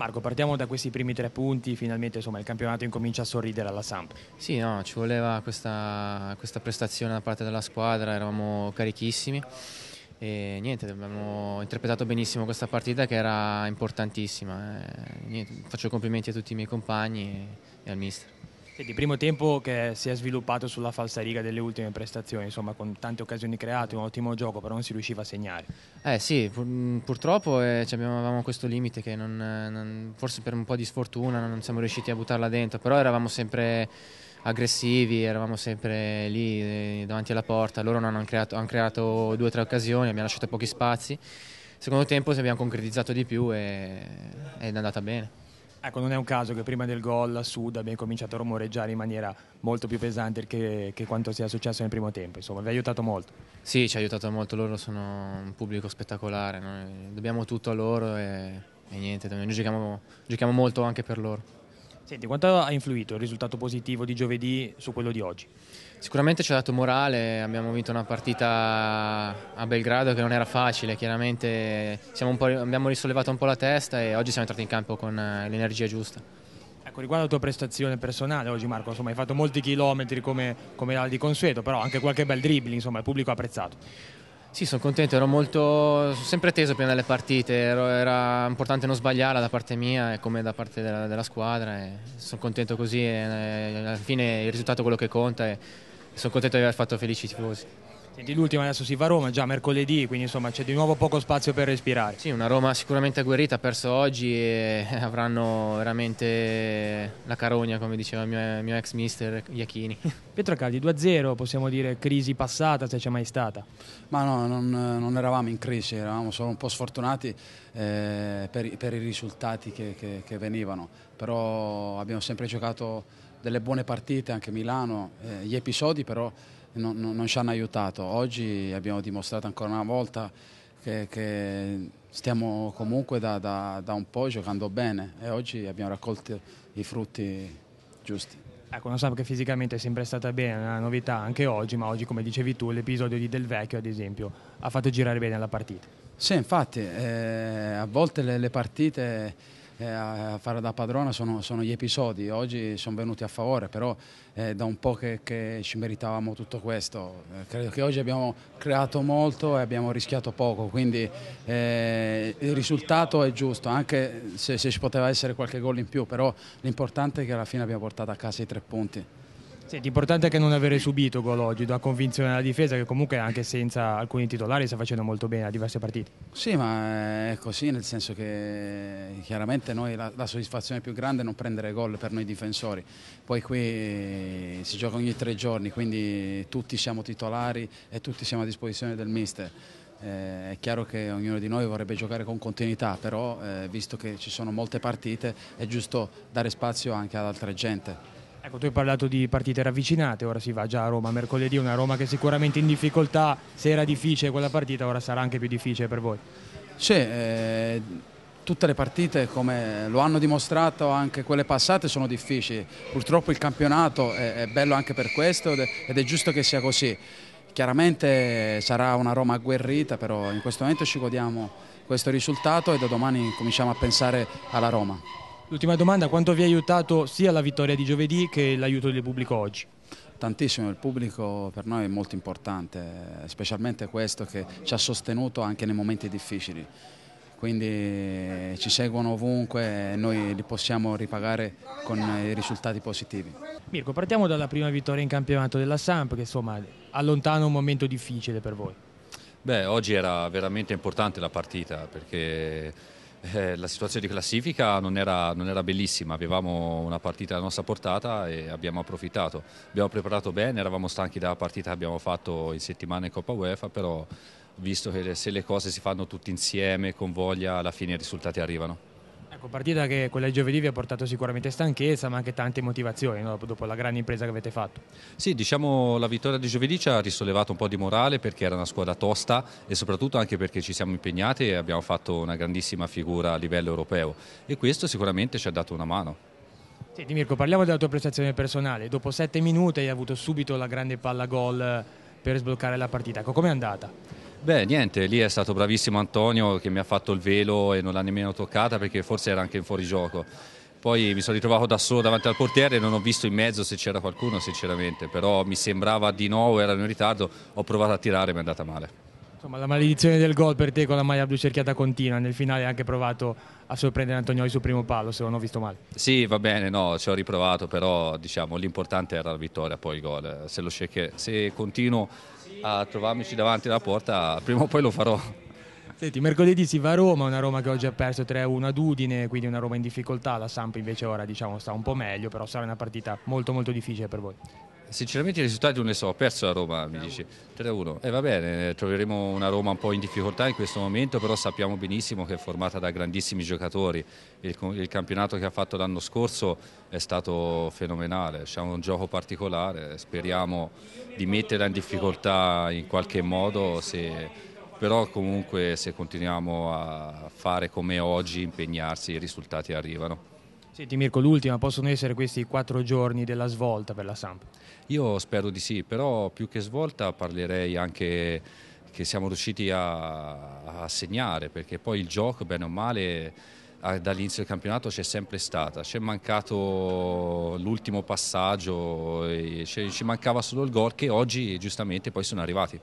Marco, partiamo da questi primi tre punti, finalmente insomma, il campionato incomincia a sorridere alla Samp. Sì, no, ci voleva questa, questa, prestazione da parte della squadra, eravamo carichissimi e niente, abbiamo interpretato benissimo questa partita che era importantissima. Eh, niente, faccio complimenti a tutti i miei compagni e, e al mister. Quindi primo tempo che si è sviluppato sulla falsa riga delle ultime prestazioni, insomma con tante occasioni create, un ottimo gioco, però non si riusciva a segnare. Eh sì, pur, mm, purtroppo eh, avevamo questo limite che non, eh, non, forse per un po' di sfortuna non siamo riusciti a buttarla dentro, però eravamo sempre aggressivi, eravamo sempre lì eh, davanti alla porta, loro hanno creato, hanno creato due o tre occasioni, abbiamo lasciato pochi spazi. Secondo tempo si abbiamo concretizzato di più e è andata bene. Ecco, non è un caso che prima del gol a Sud abbia cominciato a rumoreggiare in maniera molto più pesante che, che, quanto sia successo nel primo tempo. Insomma, vi ha aiutato molto. Sì, ci ha aiutato molto. Loro sono un pubblico spettacolare. Noi dobbiamo tutto a loro e, e niente, noi giochiamo, giochiamo molto anche per loro. Senti, quanto ha influito il risultato positivo di giovedì su quello di oggi? Sicuramente ci ha dato morale, abbiamo vinto una partita a Belgrado che non era facile, chiaramente abbiamo risollevato un po' la testa e oggi siamo entrati in campo con eh, l'energia giusta. Ecco, riguardo alla tua prestazione personale oggi Marco, insomma, hai fatto molti chilometri come, come di consueto, però anche qualche bel dribbling, insomma, il pubblico ha apprezzato. Sì, sono contento, ero molto, sempre teso prima delle partite, ero, era importante non sbagliare da parte mia e come da parte della, della squadra sono contento così e, e eh, alla fine il risultato è quello che conta e sono contento di aver fatto felici i tifosi. Senti, l'ultima adesso si va a Roma, già mercoledì, quindi insomma c'è di nuovo poco spazio per respirare. Sì, una Roma sicuramente agguerrita, ha perso oggi e avranno veramente la carogna, come diceva il mio, mio ex mister Iachini. Pietro Caldi, 2-0, possiamo dire crisi passata, se c'è mai stata? Ma no, non, non eravamo in crisi, eravamo solo un po' sfortunati eh, per, per, i risultati che, che, che venivano, però abbiamo sempre giocato delle buone partite, anche Milano, eh, gli episodi però non, non, ci hanno aiutato. Oggi abbiamo dimostrato ancora una volta che, che stiamo comunque da, da, da, un po' giocando bene e oggi abbiamo raccolto i frutti giusti. Ecco, non so che fisicamente è sempre stata bene, è una novità anche oggi, ma oggi come dicevi tu l'episodio di Del Vecchio ad esempio ha fatto girare bene la partita. Sì, infatti, eh, a volte le, le partite eh, a fare da padrona sono, sono, gli episodi, oggi sono venuti a favore, però è eh, da un po' che, che ci meritavamo tutto questo, eh, credo che oggi abbiamo creato molto e abbiamo rischiato poco, quindi eh, il risultato è giusto, anche se, se ci poteva essere qualche gol in più, però l'importante è che alla fine abbiamo portato a casa i tre punti. Sì, l'importante è che non avere subito gol oggi, da convinzione alla difesa che comunque anche senza alcuni titolari sta facendo molto bene a diverse partite. Sì, ma è così nel senso che chiaramente noi la, la soddisfazione più grande è non prendere gol per noi difensori, poi qui si gioca ogni tre giorni, quindi tutti siamo titolari e tutti siamo a disposizione del mister. Eh, è chiaro che ognuno di noi vorrebbe giocare con continuità, però eh, visto che ci sono molte partite è giusto dare spazio anche ad altre gente. Ecco, tu hai parlato di partite ravvicinate, ora si va già a Roma mercoledì, una Roma che sicuramente in difficoltà, se era difficile quella partita, ora sarà anche più difficile per voi. Sì, eh, tutte le partite, come lo hanno dimostrato anche quelle passate, sono difficili. Purtroppo il campionato è, è bello anche per questo ed è, ed è giusto che sia così. Chiaramente sarà una Roma agguerrita, però in questo momento ci godiamo questo risultato e da domani cominciamo a pensare alla Roma. L'ultima domanda, quanto vi ha aiutato sia la vittoria di giovedì che l'aiuto del pubblico oggi? Tantissimo, il pubblico per noi è molto importante, specialmente questo che ci ha sostenuto anche nei momenti difficili quindi eh, ci seguono ovunque e noi li possiamo ripagare con i risultati positivi. Mirko, partiamo dalla prima vittoria in campionato della Samp che insomma allontana un momento difficile per voi. Beh, oggi era veramente importante la partita perché eh, la situazione di classifica non era, non era, bellissima, avevamo una partita alla nostra portata e abbiamo approfittato. Abbiamo preparato bene, eravamo stanchi dalla partita che abbiamo fatto in settimana in Coppa UEFA, però visto che se le cose si fanno tutte insieme, con voglia, alla fine i risultati arrivano. Ecco, partita che quella di giovedì vi ha portato sicuramente stanchezza ma anche tante motivazioni no? dopo la grande impresa che avete fatto. Sì, diciamo la vittoria di giovedì ci ha risollevato un po' di morale perché era una squadra tosta e soprattutto anche perché ci siamo impegnati e abbiamo fatto una grandissima figura a livello europeo e questo sicuramente ci ha dato una mano. Sì, Di Mirko, parliamo della tua prestazione personale. Dopo sette minuti hai avuto subito la grande palla gol eh, per sbloccare la partita. Ecco, com'è andata? Beh niente, lì è stato bravissimo Antonio che mi ha fatto il velo e non l'ha nemmeno toccata perché forse era anche in fuorigioco. Poi mi sono ritrovato da solo davanti al portiere e non ho visto in mezzo se c'era qualcuno sinceramente, però mi sembrava di nuovo, erano in ritardo, ho provato a tirare e mi è andata male. Insomma, la maledizione del gol per te con la maglia blu cerchiata continua, nel finale hai anche provato a sorprendere Antonioli sul primo palo, se non ho visto male. Sì, va bene, no, ci ho riprovato, però diciamo, l'importante era la vittoria, poi il gol. Se, cerchi, se continuo a trovarmici davanti alla porta, prima o poi lo farò. Senti, mercoledì si va a Roma, una Roma che oggi ha perso 3-1 ad Udine, quindi una Roma in difficoltà, la Samp invece ora diciamo, sta un po' meglio, però sarà una partita molto molto difficile per voi. Sinceramente i risultati non ne so, ho perso la Roma, mi dici 3-1. E eh, va bene, eh, troveremo una Roma un po' in difficoltà in questo momento, però sappiamo benissimo che è formata da grandissimi giocatori. Il, il campionato che ha fatto l'anno scorso è stato fenomenale, c'è un gioco particolare, speriamo di metterla in difficoltà in qualche modo, se, però comunque se continuiamo a fare come oggi, impegnarsi, i risultati arrivano. Senti Mirko, l'ultima, possono essere questi quattro giorni della svolta per la Samp? Io spero di sì, però più che svolta parlerei anche che siamo riusciti a, a segnare, perché poi il gioco, bene o male, dall'inizio del campionato c'è sempre stata, c'è mancato l'ultimo passaggio, ci mancava solo il gol che oggi giustamente poi sono arrivati.